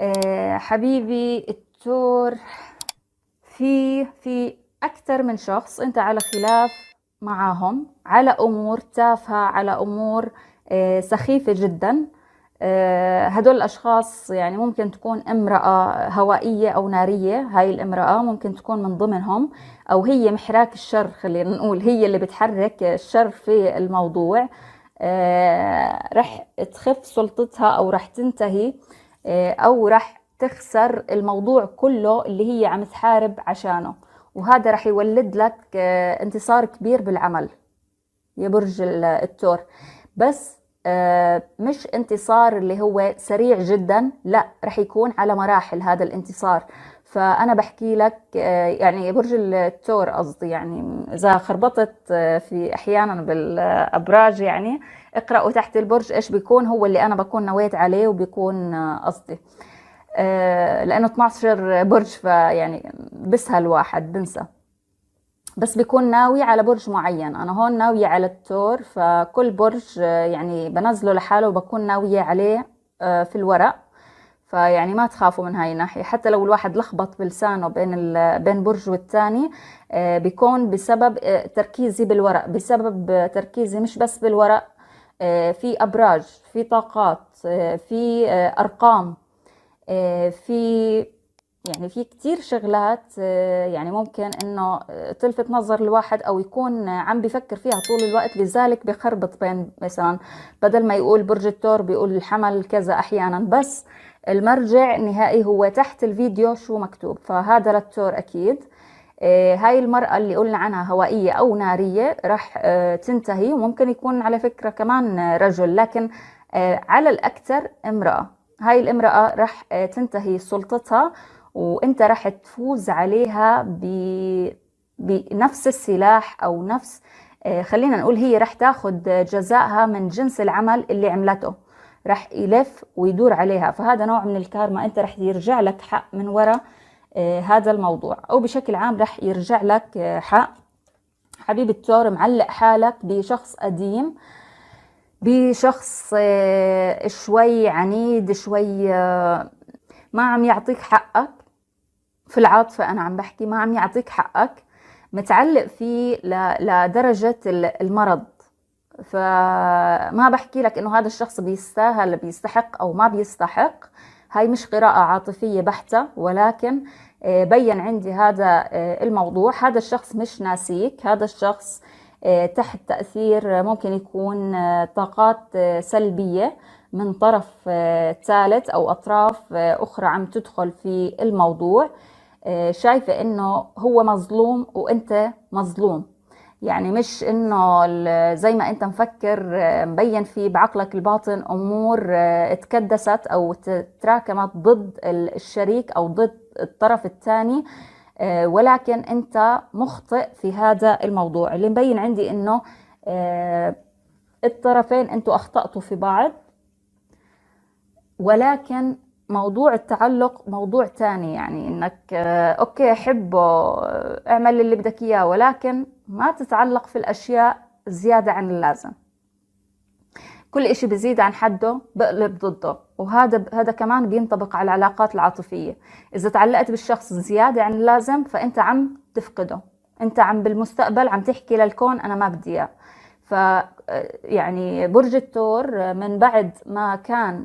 آه، حبيبي التور في في أكثر من شخص أنت على خلاف معاهم على أمور تافهة على أمور آه، سخيفة جدا آه، هدول الأشخاص يعني ممكن تكون امرأة هوائية أو نارية هاي الامرأة ممكن تكون من ضمنهم أو هي محراك الشر خلينا نقول هي اللي بتحرك الشر في الموضوع رح تخف سلطتها أو رح تنتهي آه، او راح تخسر الموضوع كله اللي هي عم تحارب عشانه وهذا راح يولد لك آه، انتصار كبير بالعمل يا برج التور بس آه، مش انتصار اللي هو سريع جدا لا رح يكون على مراحل هذا الانتصار فانا بحكي لك آه، يعني برج الثور قصدي يعني اذا خربطت آه، في احيانا بالابراج يعني اقراوا تحت البرج ايش بيكون هو اللي انا بكون نويت عليه وبيكون آه، قصدي لانه 12 برج فيعني بسهل واحد بنسى بس بيكون ناوي على برج معين انا هون ناوية على الثور فكل برج يعني بنزله لحاله وبكون ناوية عليه في الورق فيعني ما تخافوا من هاي الناحية حتى لو الواحد لخبط بلسانه بين بين برج والثاني آه، بيكون بسبب آه، تركيزي بالورق بسبب تركيزي مش بس بالورق آه، في أبراج في طاقات في أرقام في يعني في كتير شغلات يعني ممكن انه تلفت نظر الواحد او يكون عم بفكر فيها طول الوقت لذلك بخربط بين مثلا بدل ما يقول برج التور بيقول الحمل كذا احيانا بس المرجع النهائي هو تحت الفيديو شو مكتوب فهذا للتور أكيد آه، هاي المرأة اللي قلنا عنها هوائية أو نارية راح آه، تنتهي وممكن يكون على فكرة كمان رجل لكن آه، على الأكثر امرأة هاي الامرأة راح تنتهي سلطتها وانت راح تفوز عليها ب... بنفس السلاح أو نفس خلينا نقول هي راح تاخد جزائها من جنس العمل اللي عملته راح يلف ويدور عليها فهذا نوع من الكارما انت راح يرجع لك حق من وراء آه، هذا الموضوع او بشكل عام راح يرجع لك آه، حق حبيب التور معلق حالك بشخص قديم بشخص آه، شوي عنيد شوي ما عم يعطيك حقك في العاطفة أنا عم بحكي ما عم يعطيك حقك متعلق فيه لدرجة المرض فما بحكي لك انه هذا الشخص بيستاهل بيستحق او ما بيستحق هاي مش قراءة عاطفية بحتة ولكن آه، بين عندي هذا آه، الموضوع هذا الشخص مش ناسيك هذا الشخص آه، تحت تأثير ممكن يكون طاقات سلبية من طرف ثالث أو أطراف أخرى عم تدخل في الموضوع شايفة إنه هو مظلوم وإنت مظلوم يعني مش انه زي ما انت مفكر آه، مبين في بعقلك الباطن امور آه، اتكدست او تراكمت ضد الشريك او ضد الطرف الثاني آه، ولكن انت مخطئ في هذا الموضوع اللي مبين عندي انه الطرفين انتوا اخطأتوا في بعض ولكن موضوع التعلق موضوع تاني يعني انك اوكي حبه اعمل اللي بدك اياه ولكن ما تتعلق في الأشياء زيادة عن اللازم كل إشي بزيد عن حده بقلب ضده وهذا هذا كمان بينطبق على العلاقات العاطفية إذا تعلقت بالشخص زيادة عن اللازم فأنت عم تفقده أنت عم بالمستقبل عم تحكي للكون أنا ما بدي إياه ف يعني برج الثور من بعد ما كان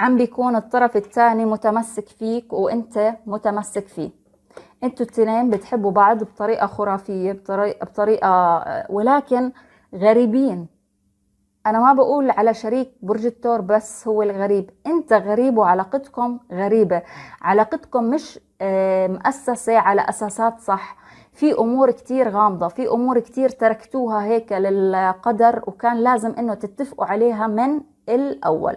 عم بيكون الطرف الثاني متمسك فيك وانت متمسك فيه انتوا التنين بتحبوا بعض بطريقة خرافية بطريقة, بطريقة ولكن غريبين أنا ما بقول على شريك برج الثور بس هو الغريب أنت غريب وعلاقتكم غريبة علاقتكم مش آه، مؤسسة على أساسات صح في أمور كتير غامضة في أمور كتير تركتوها هيك للقدر وكان لازم أنه تتفقوا عليها من الأول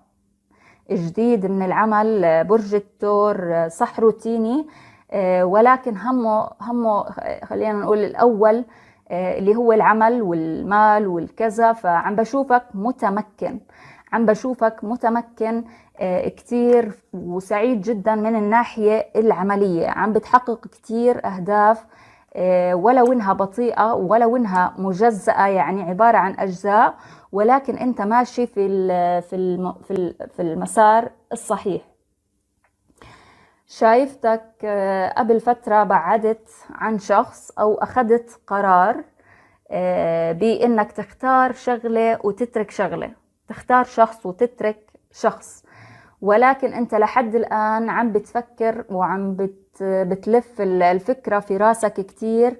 جديد من العمل برج الثور صح روتيني آه، ولكن همه همه خلينا نقول الاول آه، اللي هو العمل والمال والكذا فعم بشوفك متمكن عم بشوفك متمكن آه، كتير وسعيد جدا من الناحية العملية عم بتحقق كتير أهداف ولو إنها بطيئة ولو إنها مجزأة يعني عبارة عن أجزاء ولكن انت ماشي في في في المسار الصحيح شايفتك آه، قبل فترة بعدت عن شخص أو أخذت قرار آه، بإنك تختار شغلة وتترك شغلة تختار شخص وتترك شخص ولكن أنت لحد الآن عم بتفكر وعم بتلف الفكرة في راسك كتير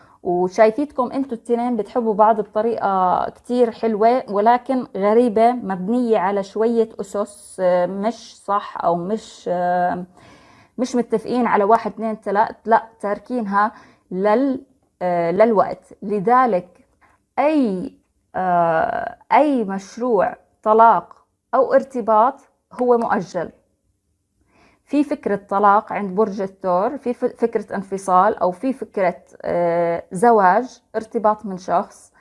وشايفيتكم انتوا التنين بتحبوا بعض بطريقة كتير حلوة ولكن غريبة مبنية على شوية أسس آه، مش صح أو مش آه، مش متفقين على واحد اثنين ثلاث لا تاركينها لل آه، للوقت لذلك أي أي مشروع طلاق أو ارتباط هو مؤجل في فكرة طلاق عند برج الثور في فكرة انفصال أو في فكرة آه، زواج ارتباط من شخص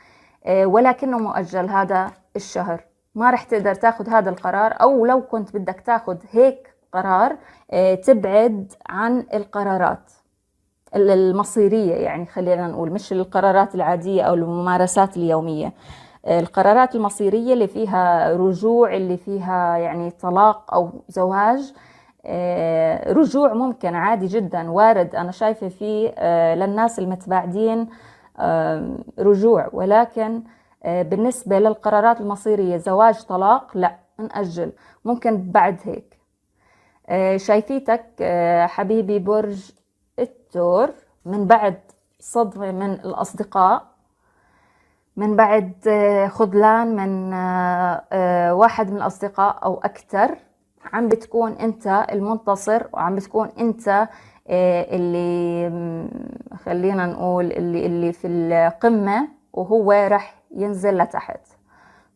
آه، ولكنه مؤجل هذا الشهر ما رح تقدر تاخد هذا القرار أو لو كنت بدك تاخد هيك قرار آه، تبعد عن القرارات المصيرية يعني خلينا نقول مش القرارات العادية أو الممارسات اليومية القرارات المصيرية اللي فيها رجوع اللي فيها يعني طلاق أو زواج آه، رجوع ممكن عادي جدا وارد أنا شايفة فيه آه، للناس المتباعدين آه، رجوع ولكن بالنسبة للقرارات المصيرية زواج طلاق لا نأجل ممكن بعد هيك شايفيتك حبيبي برج التور من بعد صدمة من الأصدقاء من بعد خذلان من واحد من الأصدقاء أو أكثر عم بتكون انت المنتصر وعم بتكون انت آه، اللي خلينا نقول اللي اللي في القمة وهو رح ينزل لتحت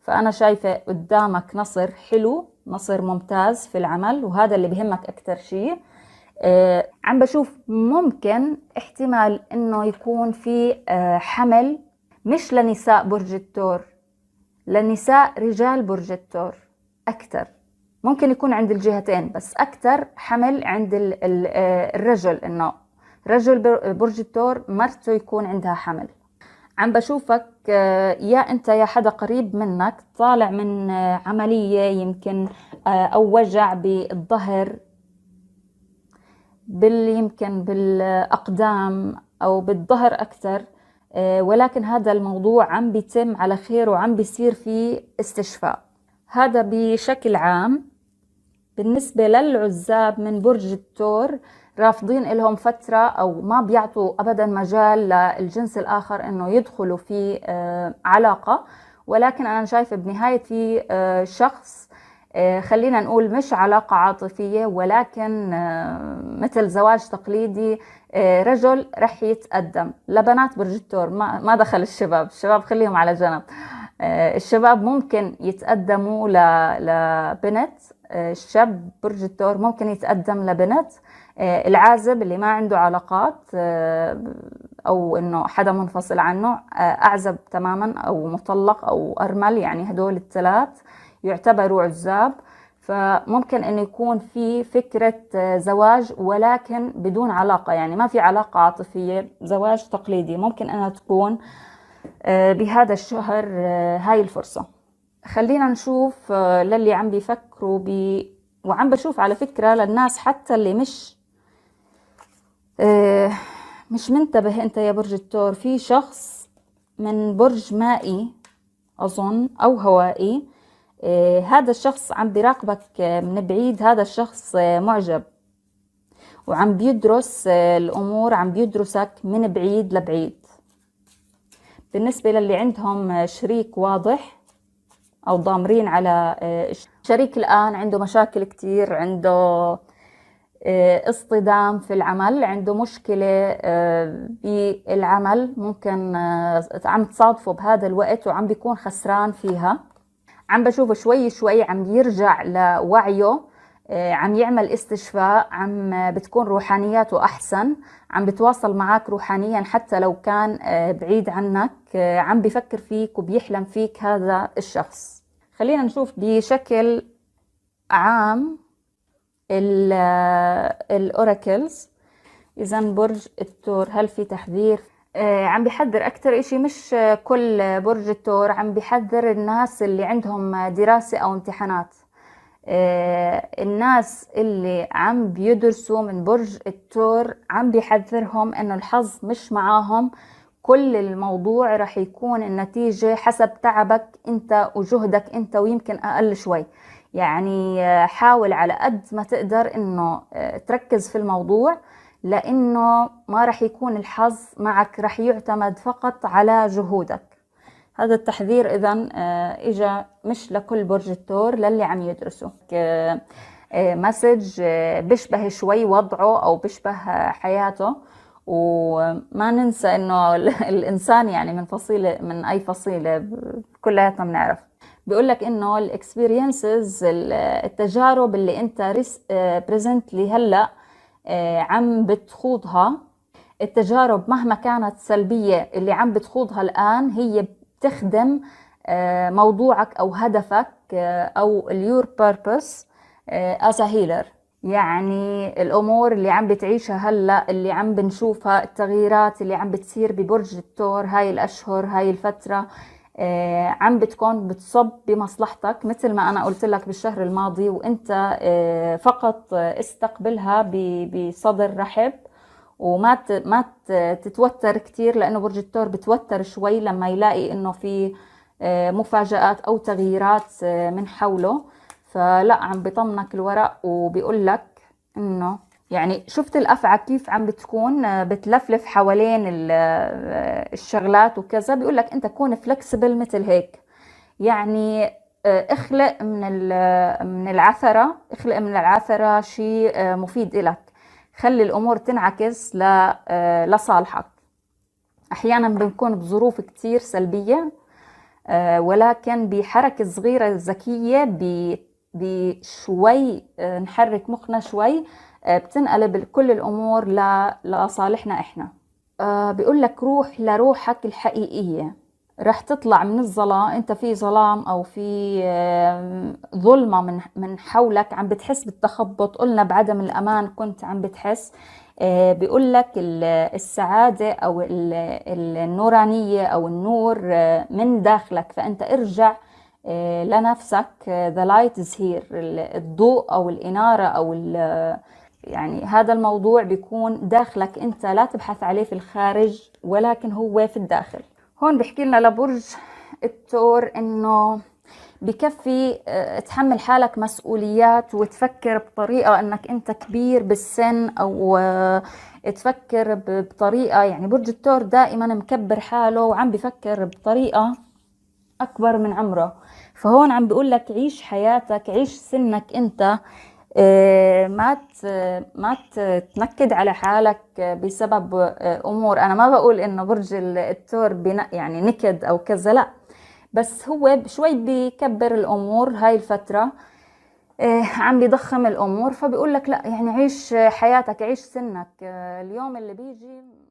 فأنا شايفة قدامك نصر حلو نصر ممتاز في العمل وهذا اللي بهمك أكتر شيء آه، عم بشوف ممكن احتمال إنه يكون في آه، حمل مش لنساء برج التور لنساء رجال برج التور أكتر ممكن يكون عند الجهتين بس أكثر حمل عند آه، الرجل إنه رجل برج الثور مرته يكون عندها حمل عم بشوفك آه، يا أنت يا حدا قريب منك طالع من آه، عملية يمكن أو وجع بالظهر بال يمكن بالأقدام أو بالظهر أكثر ولكن هذا الموضوع عم بيتم على خير وعم بيصير فيه استشفاء هذا بشكل عام بالنسبة للعزاب من برج الثور رافضين لهم فترة أو ما بيعطوا أبدا مجال للجنس الآخر أنه يدخلوا في آه، علاقة ولكن أنا شايفة بنهايتي آه، شخص آه، خلينا نقول مش علاقة عاطفية ولكن مثل زواج تقليدي رجل رح يتقدم لبنات برج الثور ما دخل الشباب الشباب خليهم على جنب الشباب ممكن يتقدموا لبنت آه، الشاب الثور ممكن يتقدم لبنت آه، العازب اللي ما عنده علاقات آه، او انه حدا منفصل عنه اعزب تماما او مطلق او ارمل يعني هدول الثلاث يعتبروا عزاب فممكن انه يكون في فكره زواج ولكن بدون علاقه يعني ما في علاقه عاطفيه زواج تقليدي ممكن انها تكون بهذا الشهر هاي الفرصه خلينا نشوف آه، للي عم بيفكروا ب بي وعم بشوف على فكرة للناس حتى اللي مش آه، مش منتبه انت يا برج التور في شخص من برج مائي اظن او هوائي آه، هذا الشخص عم بيراقبك من بعيد هذا الشخص معجب وعم بيدرس الامور عم بيدرسك من بعيد لبعيد بالنسبة للي عندهم شريك واضح او ضامرين على آه، الشريك الان عنده مشاكل كثير عنده آه، اصطدام في العمل عنده مشكلة بالعمل آه، ممكن عم تصادفه بهذا الوقت وعم بيكون خسران فيها عم بشوفه شوي شوي عم يرجع لوعيه عم يعمل استشفاء عم بتكون روحانياته أحسن عم بتواصل معك روحانيا حتى لو كان بعيد عنك عم بفكر فيك وبيحلم فيك هذا الشخص خلينا نشوف بشكل عام الاوراكلز آه، اذا برج الثور هل في تحذير آه، عم بحذر اكثر إشي مش كل برج الثور عم بحذر الناس اللي عندهم دراسه او امتحانات آه، الناس اللي عم بيدرسوا من برج الثور عم بحذرهم انه الحظ مش معاهم كل الموضوع رح يكون النتيجة حسب تعبك أنت وجهدك أنت ويمكن أقل شوي يعني آه، حاول على قد ما تقدر أنه آه، تركز في الموضوع لأنه ما رح يكون الحظ معك رح يعتمد فقط على جهودك هذا التحذير إذا آه، إجا مش لكل برج الثور للي عم يدرسوا مسج بشبه شوي وضعه أو بشبه حياته وما ننسى انه الانسان يعني من فصيله من اي فصيله كلياتنا بنعرف بيقول لك انه الاكسبيرينسز التجارب اللي انت بريزنتلي آه، هلا آه، عم بتخوضها التجارب مهما كانت سلبيه اللي عم بتخوضها الان هي بتخدم آه، موضوعك او هدفك او اليور بيربس از هيلر يعني الامور اللي عم بتعيشها هلا اللي عم بنشوفها التغييرات اللي عم بتصير ببرج الثور هاي الاشهر هاي الفتره آه، عم بتكون بتصب بمصلحتك مثل ما انا قلت لك بالشهر الماضي وانت آه، فقط استقبلها بصدر رحب وما ما تتوتر كثير لانه برج الثور بتوتر شوي لما يلاقي انه في آه، مفاجآت او تغييرات من حوله فلا عم بيطمنك الورق وبيقول لك انه يعني شفت الافعى كيف عم بتكون آه، بتلفلف حوالين آه، الشغلات وكذا بيقول لك انت كون فلكسبل مثل هيك يعني آه، اخلق من من العثره اخلق من العثره شيء مفيد لك خلي الامور تنعكس لصالحك احيانا بنكون بظروف كتير سلبيه ولكن بحركه صغيره ذكيه بشوي آه، نحرك مخنا شوي آه، بتنقلب كل الامور لصالحنا احنا آه، بيقول لك روح لروحك الحقيقيه رح تطلع من الظلام انت في ظلام او في ظلمه من من حولك عم بتحس بالتخبط قلنا بعدم الامان كنت عم بتحس بيقول لك السعاده او النورانيه او النور من داخلك فانت ارجع لنفسك ذا لايت از هير الضوء او الاناره او يعني هذا الموضوع بيكون داخلك انت لا تبحث عليه في الخارج ولكن هو في الداخل هون بحكي لنا لبرج التور انه بكفي آه، تحمل حالك مسؤوليات وتفكر بطريقة أنك أنت كبير بالسن أو آه، تفكر بطريقة يعني برج التور دائما مكبر حاله وعم بفكر بطريقة أكبر من عمره فهون عم بيقول لك عيش حياتك عيش سنك أنت آه، ما ما تنكد على حالك بسبب آه، امور انا ما بقول انه برج الثور يعني نكد او كذا لا بس هو شوي بيكبر الامور هاي الفتره آه، عم بيضخم الامور فبيقول لك لا يعني عيش حياتك عيش سنك اليوم اللي بيجي